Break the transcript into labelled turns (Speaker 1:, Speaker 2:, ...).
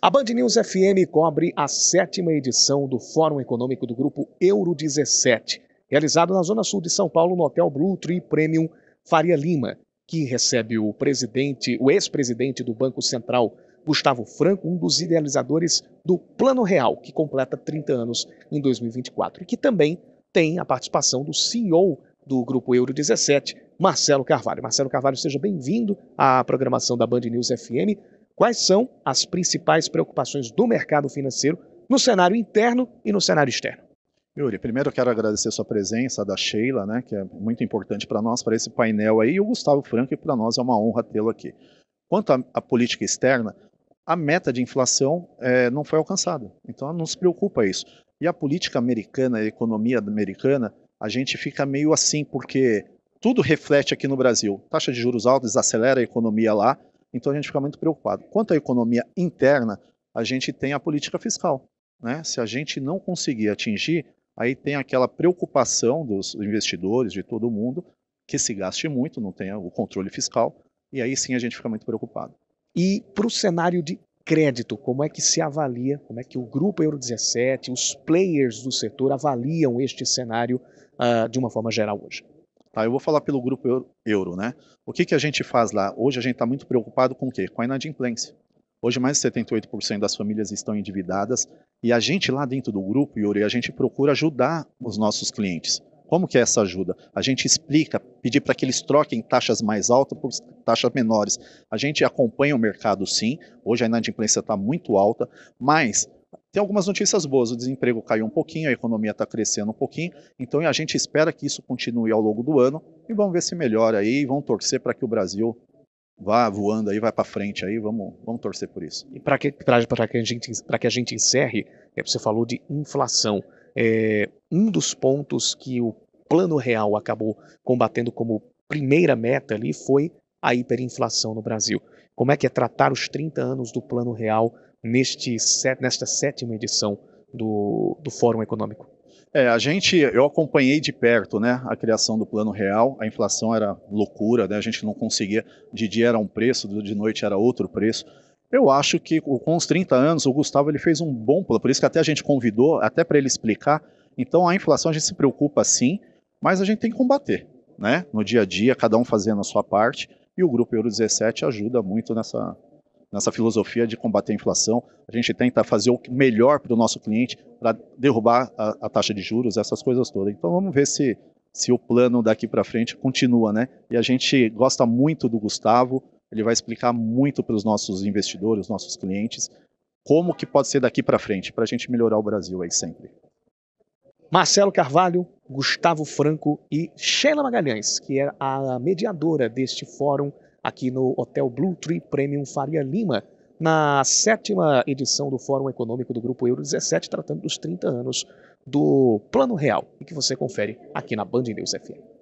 Speaker 1: A Band News FM cobre a sétima edição do Fórum Econômico do Grupo Euro 17, realizado na Zona Sul de São Paulo, no Hotel Blue Tree Premium Faria Lima, que recebe o presidente, o ex-presidente do Banco Central, Gustavo Franco, um dos idealizadores do Plano Real, que completa 30 anos em 2024, e que também tem a participação do CEO do Grupo Euro 17, Marcelo Carvalho. Marcelo Carvalho, seja bem-vindo à programação da Band News FM quais são as principais preocupações do mercado financeiro no cenário interno e no cenário externo.
Speaker 2: Yuri, primeiro eu quero agradecer a sua presença, da Sheila, né, que é muito importante para nós, para esse painel aí, e o Gustavo Franco, para nós é uma honra tê-lo aqui. Quanto à política externa, a meta de inflação é, não foi alcançada, então não se preocupa isso. E a política americana, a economia americana, a gente fica meio assim, porque tudo reflete aqui no Brasil. Taxa de juros alta desacelera a economia lá, então a gente fica muito preocupado. Quanto à economia interna, a gente tem a política fiscal. Né? Se a gente não conseguir atingir, aí tem aquela preocupação dos investidores, de todo mundo, que se gaste muito, não tenha o controle fiscal, e aí sim a gente fica muito preocupado. E para o cenário de crédito,
Speaker 1: como é que se avalia, como é que o Grupo Euro 17, os players do setor avaliam
Speaker 2: este cenário uh, de uma forma geral hoje? Tá, eu vou falar pelo grupo euro, né? O que, que a gente faz lá? Hoje a gente está muito preocupado com o quê? Com a inadimplência. Hoje mais de 78% das famílias estão endividadas e a gente lá dentro do grupo, Yuri, a gente procura ajudar os nossos clientes. Como que é essa ajuda? A gente explica, pedir para que eles troquem taxas mais altas por taxas menores. A gente acompanha o mercado sim, hoje a inadimplência está muito alta, mas tem algumas notícias boas, o desemprego caiu um pouquinho, a economia está crescendo um pouquinho, então a gente espera que isso continue ao longo do ano e vamos ver se melhora aí, vamos torcer para que o Brasil vá voando aí, vai para frente aí, vamos, vamos torcer por isso. E para que, que, a
Speaker 1: gente, que a gente encerre, é, você falou de inflação. É, um dos pontos que o Plano Real acabou combatendo como primeira meta ali foi a hiperinflação no Brasil. Como é que é tratar os 30 anos do Plano Real neste, nesta sétima edição do, do Fórum Econômico?
Speaker 2: É, a gente, eu acompanhei de perto, né, a criação do Plano Real. A inflação era loucura, né? A gente não conseguia. De dia era um preço, de noite era outro preço. Eu acho que com os 30 anos o Gustavo ele fez um bom plano. Por isso que até a gente convidou, até para ele explicar. Então a inflação a gente se preocupa sim, mas a gente tem que combater, né? No dia a dia, cada um fazendo a sua parte. E o Grupo Euro 17 ajuda muito nessa, nessa filosofia de combater a inflação. A gente tenta fazer o melhor para o nosso cliente para derrubar a, a, taxa de juros, essas coisas todas. Então vamos ver se, se o plano daqui para frente continua, né? E a gente gosta muito do Gustavo, ele vai explicar muito para os nossos investidores, nossos clientes, como que pode ser daqui para frente, para a gente melhorar o Brasil aí sempre.
Speaker 1: Marcelo Carvalho, Gustavo Franco e Sheila Magalhães, que é a mediadora deste fórum aqui no Hotel Blue Tree Premium Faria Lima, na sétima edição do Fórum Econômico do Grupo Euro 17, tratando dos 30 anos do Plano Real, e que você confere aqui na Band News FM.